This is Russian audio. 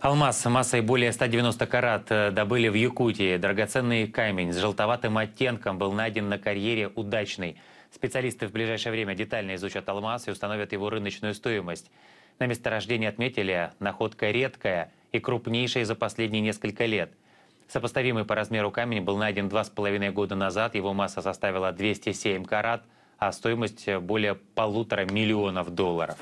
Алмаз массой более 190 карат э, добыли в Якутии. Драгоценный камень с желтоватым оттенком был найден на карьере «Удачный». Специалисты в ближайшее время детально изучат алмаз и установят его рыночную стоимость. На месторождении отметили, находка редкая и крупнейшая за последние несколько лет. Сопоставимый по размеру камень был найден 2,5 года назад, его масса составила 207 карат, а стоимость более полутора миллионов долларов.